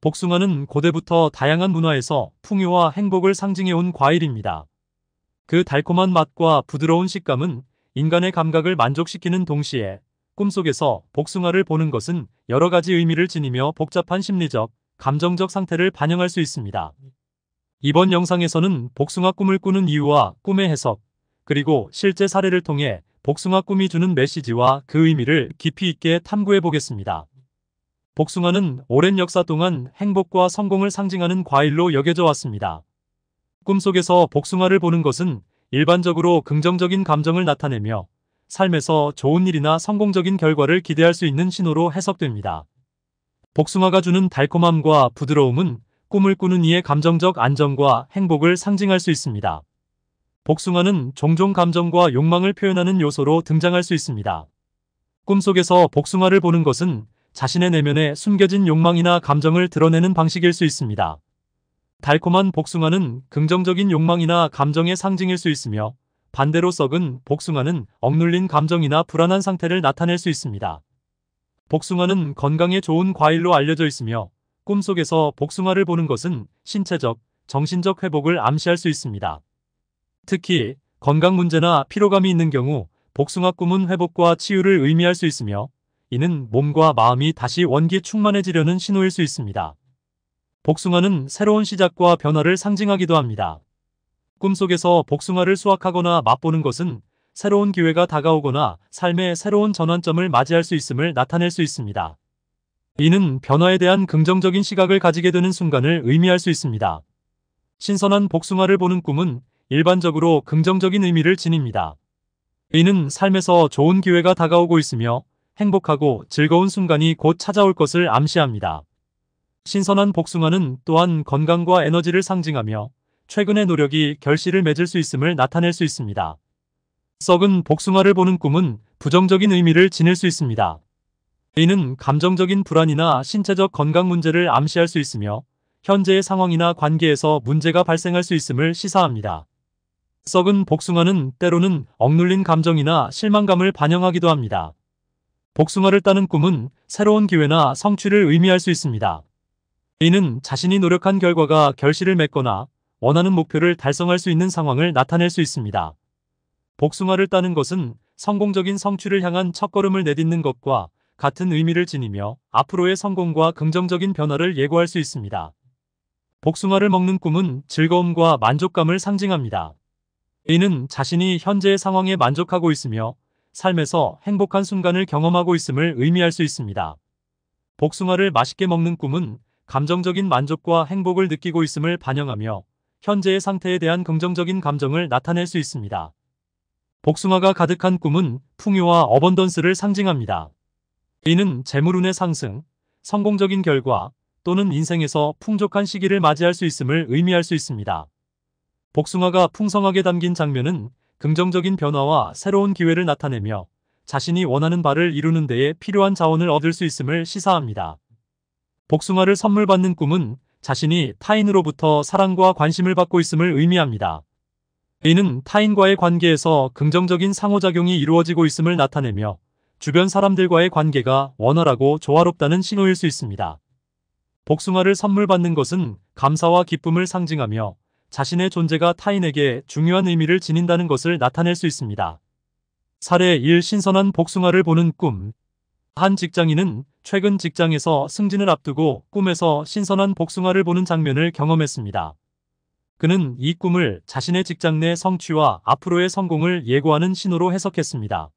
복숭아는 고대부터 다양한 문화에서 풍요와 행복을 상징해온 과일입니다. 그 달콤한 맛과 부드러운 식감은 인간의 감각을 만족시키는 동시에 꿈속에서 복숭아를 보는 것은 여러 가지 의미를 지니며 복잡한 심리적, 감정적 상태를 반영할 수 있습니다. 이번 영상에서는 복숭아 꿈을 꾸는 이유와 꿈의 해석, 그리고 실제 사례를 통해 복숭아 꿈이 주는 메시지와 그 의미를 깊이 있게 탐구해 보겠습니다. 복숭아는 오랜 역사 동안 행복과 성공을 상징하는 과일로 여겨져 왔습니다. 꿈속에서 복숭아를 보는 것은 일반적으로 긍정적인 감정을 나타내며 삶에서 좋은 일이나 성공적인 결과를 기대할 수 있는 신호로 해석됩니다. 복숭아가 주는 달콤함과 부드러움은 꿈을 꾸는 이의 감정적 안정과 행복을 상징할 수 있습니다. 복숭아는 종종 감정과 욕망을 표현하는 요소로 등장할 수 있습니다. 꿈속에서 복숭아를 보는 것은 자신의 내면에 숨겨진 욕망이나 감정을 드러내는 방식일 수 있습니다. 달콤한 복숭아는 긍정적인 욕망이나 감정의 상징일 수 있으며 반대로 썩은 복숭아는 억눌린 감정이나 불안한 상태를 나타낼 수 있습니다. 복숭아는 건강에 좋은 과일로 알려져 있으며 꿈속에서 복숭아를 보는 것은 신체적, 정신적 회복을 암시할 수 있습니다. 특히 건강 문제나 피로감이 있는 경우 복숭아 꿈은 회복과 치유를 의미할 수 있으며 이는 몸과 마음이 다시 원기 충만해지려는 신호일 수 있습니다. 복숭아는 새로운 시작과 변화를 상징하기도 합니다. 꿈속에서 복숭아를 수확하거나 맛보는 것은 새로운 기회가 다가오거나 삶의 새로운 전환점을 맞이할 수 있음을 나타낼 수 있습니다. 이는 변화에 대한 긍정적인 시각을 가지게 되는 순간을 의미할 수 있습니다. 신선한 복숭아를 보는 꿈은 일반적으로 긍정적인 의미를 지닙니다. 이는 삶에서 좋은 기회가 다가오고 있으며 행복하고 즐거운 순간이 곧 찾아올 것을 암시합니다. 신선한 복숭아는 또한 건강과 에너지를 상징하며 최근의 노력이 결실을 맺을 수 있음을 나타낼 수 있습니다. 썩은 복숭아를 보는 꿈은 부정적인 의미를 지닐 수 있습니다. 이는 감정적인 불안이나 신체적 건강 문제를 암시할 수 있으며 현재의 상황이나 관계에서 문제가 발생할 수 있음을 시사합니다. 썩은 복숭아는 때로는 억눌린 감정이나 실망감을 반영하기도 합니다. 복숭아를 따는 꿈은 새로운 기회나 성취를 의미할 수 있습니다. 이는 자신이 노력한 결과가 결실을 맺거나 원하는 목표를 달성할 수 있는 상황을 나타낼 수 있습니다. 복숭아를 따는 것은 성공적인 성취를 향한 첫걸음을 내딛는 것과 같은 의미를 지니며 앞으로의 성공과 긍정적인 변화를 예고할 수 있습니다. 복숭아를 먹는 꿈은 즐거움과 만족감을 상징합니다. 이는 자신이 현재의 상황에 만족하고 있으며 삶에서 행복한 순간을 경험하고 있음을 의미할 수 있습니다. 복숭아를 맛있게 먹는 꿈은 감정적인 만족과 행복을 느끼고 있음을 반영하며 현재의 상태에 대한 긍정적인 감정을 나타낼 수 있습니다. 복숭아가 가득한 꿈은 풍요와 어번던스를 상징합니다. 이는 재물운의 상승, 성공적인 결과 또는 인생에서 풍족한 시기를 맞이할 수 있음을 의미할 수 있습니다. 복숭아가 풍성하게 담긴 장면은 긍정적인 변화와 새로운 기회를 나타내며 자신이 원하는 바를 이루는 데에 필요한 자원을 얻을 수 있음을 시사합니다. 복숭아를 선물 받는 꿈은 자신이 타인으로부터 사랑과 관심을 받고 있음을 의미합니다. 이는 타인과의 관계에서 긍정적인 상호작용이 이루어지고 있음을 나타내며 주변 사람들과의 관계가 원활하고 조화롭다는 신호일 수 있습니다. 복숭아를 선물 받는 것은 감사와 기쁨을 상징하며 자신의 존재가 타인에게 중요한 의미를 지닌다는 것을 나타낼 수 있습니다. 사례 1 신선한 복숭아를 보는 꿈. 한 직장인은 최근 직장에서 승진을 앞두고 꿈에서 신선한 복숭아를 보는 장면을 경험했습니다. 그는 이 꿈을 자신의 직장 내 성취와 앞으로의 성공을 예고하는 신호로 해석했습니다.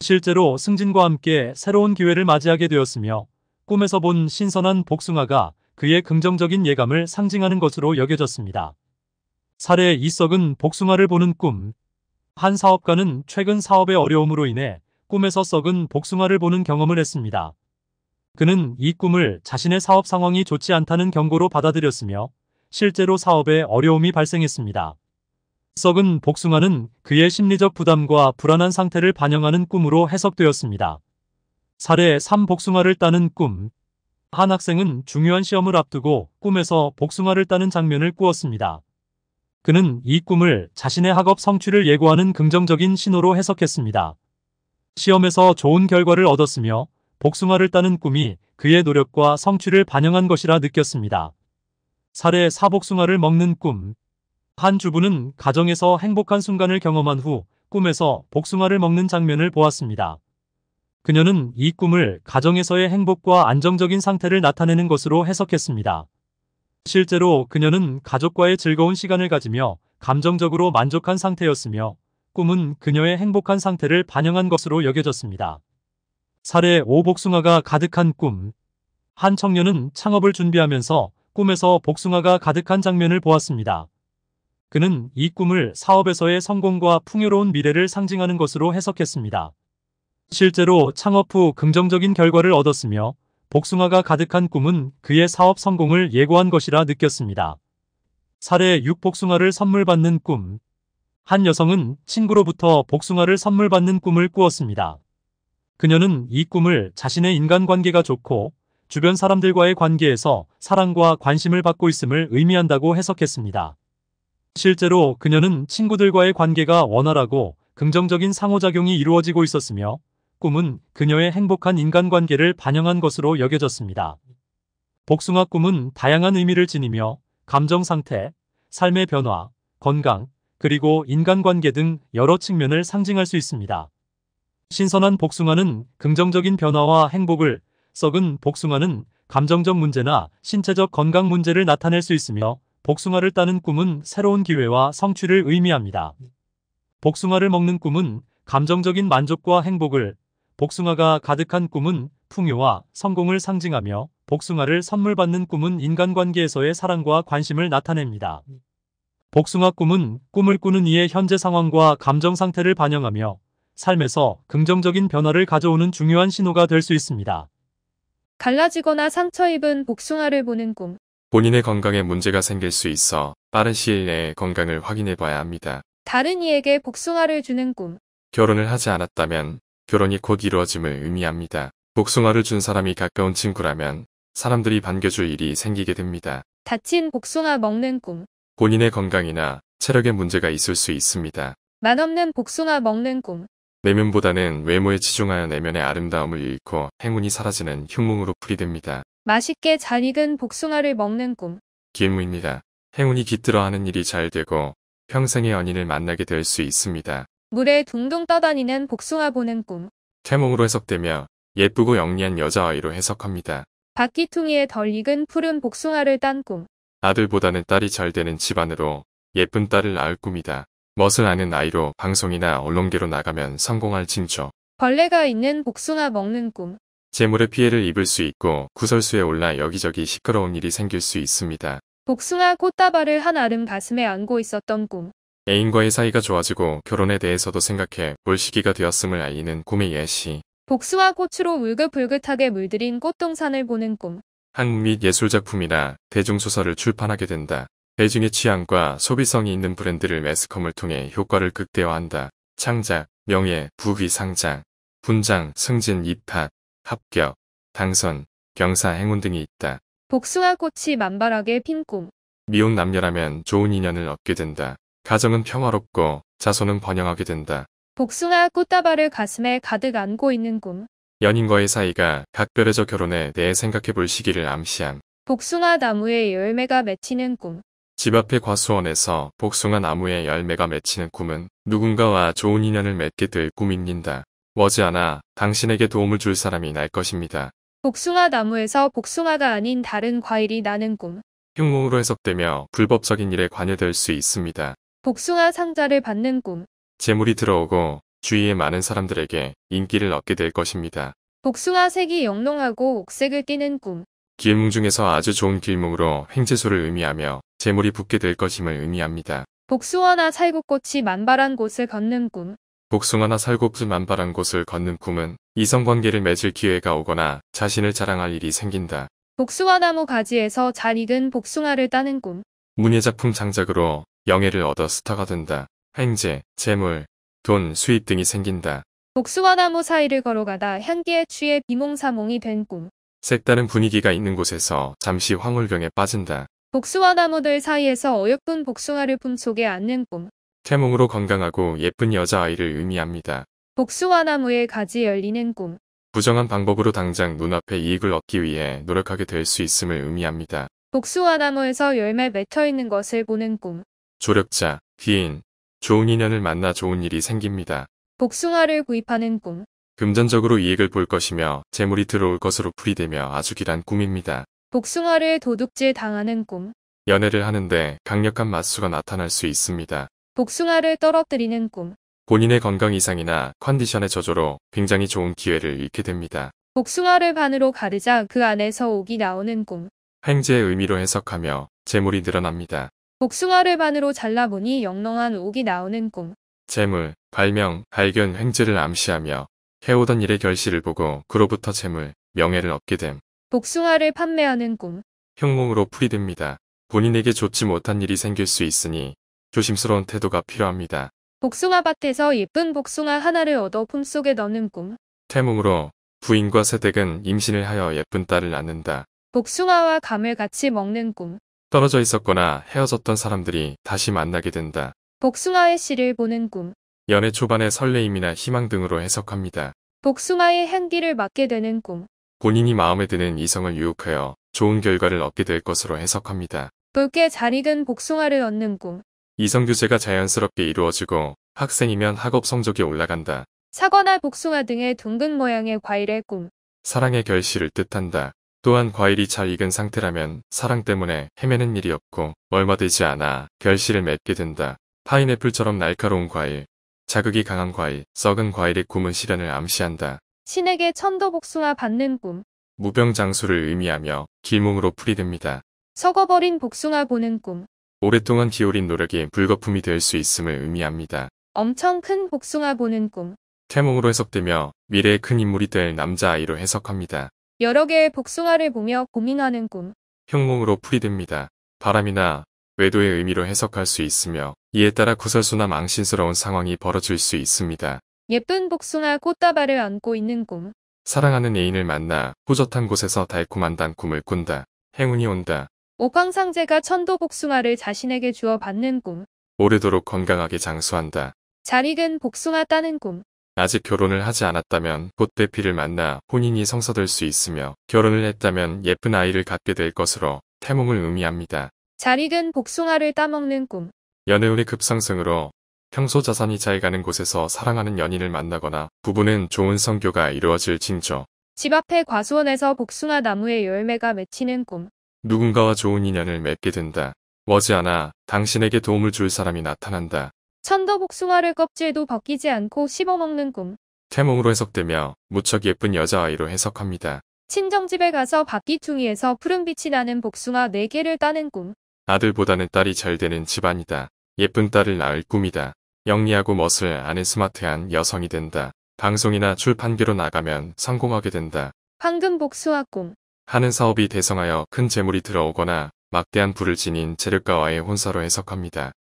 실제로 승진과 함께 새로운 기회를 맞이하게 되었으며 꿈에서 본 신선한 복숭아가 그의 긍정적인 예감을 상징하는 것으로 여겨졌습니다. 사례 이석은 복숭아를 보는 꿈. 한 사업가는 최근 사업의 어려움으로 인해 꿈에서 썩은 복숭아를 보는 경험을 했습니다. 그는 이 꿈을 자신의 사업 상황이 좋지 않다는 경고로 받아들였으며 실제로 사업에 어려움이 발생했습니다. 썩은 복숭아는 그의 심리적 부담과 불안한 상태를 반영하는 꿈으로 해석되었습니다. 사례 3 복숭아를 따는 꿈. 한 학생은 중요한 시험을 앞두고 꿈에서 복숭아를 따는 장면을 꾸었습니다. 그는 이 꿈을 자신의 학업 성취를 예고하는 긍정적인 신호로 해석했습니다. 시험에서 좋은 결과를 얻었으며 복숭아를 따는 꿈이 그의 노력과 성취를 반영한 것이라 느꼈습니다. 사례 사복숭아를 먹는 꿈. 한 주부는 가정에서 행복한 순간을 경험한 후 꿈에서 복숭아를 먹는 장면을 보았습니다. 그녀는 이 꿈을 가정에서의 행복과 안정적인 상태를 나타내는 것으로 해석했습니다. 실제로 그녀는 가족과의 즐거운 시간을 가지며 감정적으로 만족한 상태였으며 꿈은 그녀의 행복한 상태를 반영한 것으로 여겨졌습니다. 사례 5 복숭아가 가득한 꿈 한 청년은 창업을 준비하면서 꿈에서 복숭아가 가득한 장면을 보았습니다. 그는 이 꿈을 사업에서의 성공과 풍요로운 미래를 상징하는 것으로 해석했습니다. 실제로 창업 후 긍정적인 결과를 얻었으며 복숭아가 가득한 꿈은 그의 사업 성공을 예고한 것이라 느꼈습니다. 사례 6 복숭아를 선물 받는 꿈. 한 여성은 친구로부터 복숭아를 선물 받는 꿈을 꾸었습니다. 그녀는 이 꿈을 자신의 인간관계가 좋고 주변 사람들과의 관계에서 사랑과 관심을 받고 있음을 의미한다고 해석했습니다. 실제로 그녀는 친구들과의 관계가 원활하고 긍정적인 상호작용이 이루어지고 있었으며 꿈은 그녀의 행복한 인간관계를 반영한 것으로 여겨졌습니다. 복숭아 꿈은 다양한 의미를 지니며 감정 상태, 삶의 변화, 건강, 그리고 인간관계 등 여러 측면을 상징할 수 있습니다. 신선한 복숭아는 긍정적인 변화와 행복을, 썩은 복숭아는 감정적 문제나 신체적 건강 문제를 나타낼 수 있으며 복숭아를 따는 꿈은 새로운 기회와 성취를 의미합니다. 복숭아를 먹는 꿈은 감정적인 만족과 행복을, 복숭아가 가득한 꿈은 풍요와 성공을 상징하며 복숭아를 선물받는 꿈은 인간관계에서의 사랑과 관심을 나타냅니다. 복숭아 꿈은 꿈을 꾸는 이의 현재 상황과 감정 상태를 반영하며 삶에서 긍정적인 변화를 가져오는 중요한 신호가 될 수 있습니다. 갈라지거나 상처 입은 복숭아를 보는 꿈. 본인의 건강에 문제가 생길 수 있어 빠른 시일 내에 건강을 확인해 봐야 합니다. 다른 이에게 복숭아를 주는 꿈. 결혼을 하지 않았다면 결혼이 곧 이루어짐을 의미합니다. 복숭아를 준 사람이 가까운 친구라면 사람들이 반겨줄 일이 생기게 됩니다. 다친 복숭아 먹는 꿈. 본인의 건강이나 체력에 문제가 있을 수 있습니다. 맛없는 복숭아 먹는 꿈. 내면보다는 외모에 치중하여 내면의 아름다움을 잃고 행운이 사라지는 흉몽으로 풀이됩니다. 맛있게 잘 익은 복숭아를 먹는 꿈. 기무입니다. 행운이 깃들어 하는 일이 잘 되고 평생의 연인을 만나게 될 수 있습니다. 물에 둥둥 떠다니는 복숭아 보는 꿈. 태몽으로 해석되며 예쁘고 영리한 여자아이로 해석합니다. 바퀴퉁이에 덜 익은 푸른 복숭아를 딴 꿈. 아들보다는 딸이 잘 되는 집안으로 예쁜 딸을 낳을 꿈이다. 멋을 아는 아이로 방송이나 언론계로 나가면 성공할 징조. 벌레가 있는 복숭아 먹는 꿈. 재물의 피해를 입을 수 있고 구설수에 올라 여기저기 시끄러운 일이 생길 수 있습니다. 복숭아 꽃다발을 한 아름 가슴에 안고 있었던 꿈. 애인과의 사이가 좋아지고 결혼에 대해서도 생각해 볼 시기가 되었음을 알리는 꿈의 예시. 복수와 꽃으로 울긋불긋하게 물들인 꽃동산을 보는 꿈. 한국 및 예술작품이나 대중소설을 출판하게 된다. 대중의 취향과 소비성이 있는 브랜드를 매스컴을 통해 효과를 극대화한다. 창작, 명예, 부귀 상장, 분장, 승진, 입학, 합격, 당선, 경사, 행운 등이 있다. 복수와 꽃이 만발하게 핀 꿈. 미혼 남녀라면 좋은 인연을 얻게 된다. 가정은 평화롭고 자손은 번영하게 된다. 복숭아 꽃다발을 가슴에 가득 안고 있는 꿈. 연인과의 사이가 각별해져 결혼에 대해 생각해 볼 시기를 암시함. 복숭아 나무에 열매가 맺히는 꿈. 집앞에 과수원에서 복숭아 나무에 열매가 맺히는 꿈은 누군가와 좋은 인연을 맺게 될 꿈입니다. 머지않아 당신에게 도움을 줄 사람이 날 것입니다. 복숭아 나무에서 복숭아가 아닌 다른 과일이 나는 꿈. 흉몽으로 해석되며 불법적인 일에 관여될 수 있습니다. 복숭아 상자를 받는 꿈. 재물이 들어오고 주위의 많은 사람들에게 인기를 얻게 될 것입니다. 복숭아 색이 영롱하고 옥색을 띠는 꿈. 길몽 중에서 아주 좋은 길몽으로 횡재소를 의미하며 재물이 붙게 될 것임을 의미합니다. 복숭아나 살구꽃이 만발한 곳을 걷는 꿈. 복숭아나 살구꽃이 만발한 곳을 걷는 꿈은 이성관계를 맺을 기회가 오거나 자신을 자랑할 일이 생긴다. 복숭아나무 가지에서 잘 익은 복숭아를 따는 꿈. 문예작품 장작으로 영예를 얻어 스타가 된다. 행제, 재물, 돈, 수입 등이 생긴다. 복수와 나무 사이를 걸어가다 향기에 취해 비몽사몽이 된 꿈. 색다른 분위기가 있는 곳에서 잠시 황홀경에 빠진다. 복수와 나무들 사이에서 어여쁜 복숭아를 품속에 안는 꿈. 태몽으로 건강하고 예쁜 여자아이를 의미합니다. 복수와 나무의 가지 열리는 꿈. 부정한 방법으로 당장 눈앞에 이익을 얻기 위해 노력하게 될 수 있음을 의미합니다. 복수와 나무에서 열매 맺혀 있는 것을 보는 꿈. 조력자, 귀인, 좋은 인연을 만나 좋은 일이 생깁니다. 복숭아를 구입하는 꿈. 금전적으로 이익을 볼 것이며 재물이 들어올 것으로 풀이되며 아주 길한 꿈입니다. 복숭아를 도둑질 당하는 꿈. 연애를 하는데 강력한 맛수가 나타날 수 있습니다. 복숭아를 떨어뜨리는 꿈. 본인의 건강 이상이나 컨디션의 저조로 굉장히 좋은 기회를 잃게 됩니다. 복숭아를 반으로 가르자 그 안에서 옥이 나오는 꿈. 행제의 의미로 해석하며 재물이 늘어납니다. 복숭아를 반으로 잘라보니 영롱한 옥이 나오는 꿈. 재물, 발명, 발견, 횡재를 암시하며 해오던 일의 결실을 보고 그로부터 재물, 명예를 얻게 됨. 복숭아를 판매하는 꿈. 흉몽으로 풀이됩니다. 본인에게 좋지 못한 일이 생길 수 있으니 조심스러운 태도가 필요합니다. 복숭아 밭에서 예쁜 복숭아 하나를 얻어 품속에 넣는 꿈. 태몽으로 부인과 새댁은 임신을 하여 예쁜 딸을 낳는다. 복숭아와 감을 같이 먹는 꿈. 떨어져 있었거나 헤어졌던 사람들이 다시 만나게 된다. 복숭아의 씨를 보는 꿈. 연애 초반의 설레임이나 희망 등으로 해석합니다. 복숭아의 향기를 맡게 되는 꿈. 본인이 마음에 드는 이성을 유혹하여 좋은 결과를 얻게 될 것으로 해석합니다. 붉게 잘 익은 복숭아를 얻는 꿈. 이성교제가 자연스럽게 이루어지고 학생이면 학업 성적이 올라간다. 사과나 복숭아 등의 둥근 모양의 과일의 꿈. 사랑의 결실을 뜻한다. 또한 과일이 잘 익은 상태라면 사랑 때문에 헤매는 일이 없고 얼마 되지 않아 결실을 맺게 된다. 파인애플처럼 날카로운 과일, 자극이 강한 과일, 썩은 과일의 꿈은 실현을 암시한다. 신에게 천도복숭아 받는 꿈. 무병장수를 의미하며 길몽으로 풀이됩니다. 썩어버린 복숭아 보는 꿈. 오랫동안 기울인 노력이 불거품이 될 수 있음을 의미합니다. 엄청 큰 복숭아 보는 꿈. 태몽으로 해석되며 미래의 큰 인물이 될 남자아이로 해석합니다. 여러 개의 복숭아를 보며 고민하는 꿈. 형몽으로 풀이됩니다. 바람이나 외도의 의미로 해석할 수 있으며 이에 따라 구설수나 망신스러운 상황이 벌어질 수 있습니다. 예쁜 복숭아 꽃다발을 안고 있는 꿈. 사랑하는 애인을 만나 호젓한 곳에서 달콤한 단꿈을 꾼다. 행운이 온다. 옥황상제가 천도 복숭아를 자신에게 주어 받는 꿈. 오래도록 건강하게 장수한다. 잘 익은 복숭아 따는 꿈. 아직 결혼을 하지 않았다면 곧 대피를 만나 혼인이 성사될 수 있으며 결혼을 했다면 예쁜 아이를 갖게 될 것으로 태몽을 의미합니다. 잘 익은 복숭아를 따먹는 꿈 연애운의 급상승으로 평소 자산이 잘 가는 곳에서 사랑하는 연인을 만나거나 부부는 좋은 성교가 이루어질 징조. 집앞에 과수원에서 복숭아 나무의 열매가 맺히는 꿈. 누군가와 좋은 인연을 맺게 된다. 머지않아 당신에게 도움을 줄 사람이 나타난다. 천더 복숭아를 껍질도 벗기지 않고 씹어먹는 꿈. 태몽으로 해석되며 무척 예쁜 여자아이로 해석합니다. 친정집에 가서 바퀴퉁이에서 푸른빛이 나는 복숭아 4개를 따는 꿈. 아들보다는 딸이 잘 되는 집안이다. 예쁜 딸을 낳을 꿈이다. 영리하고 멋을 아는 스마트한 여성이 된다. 방송이나 출판기로 나가면 성공하게 된다. 황금 복숭아 꿈. 하는 사업이 대성하여 큰 재물이 들어오거나 막대한 부를 지닌 재력가와의 혼사로 해석합니다.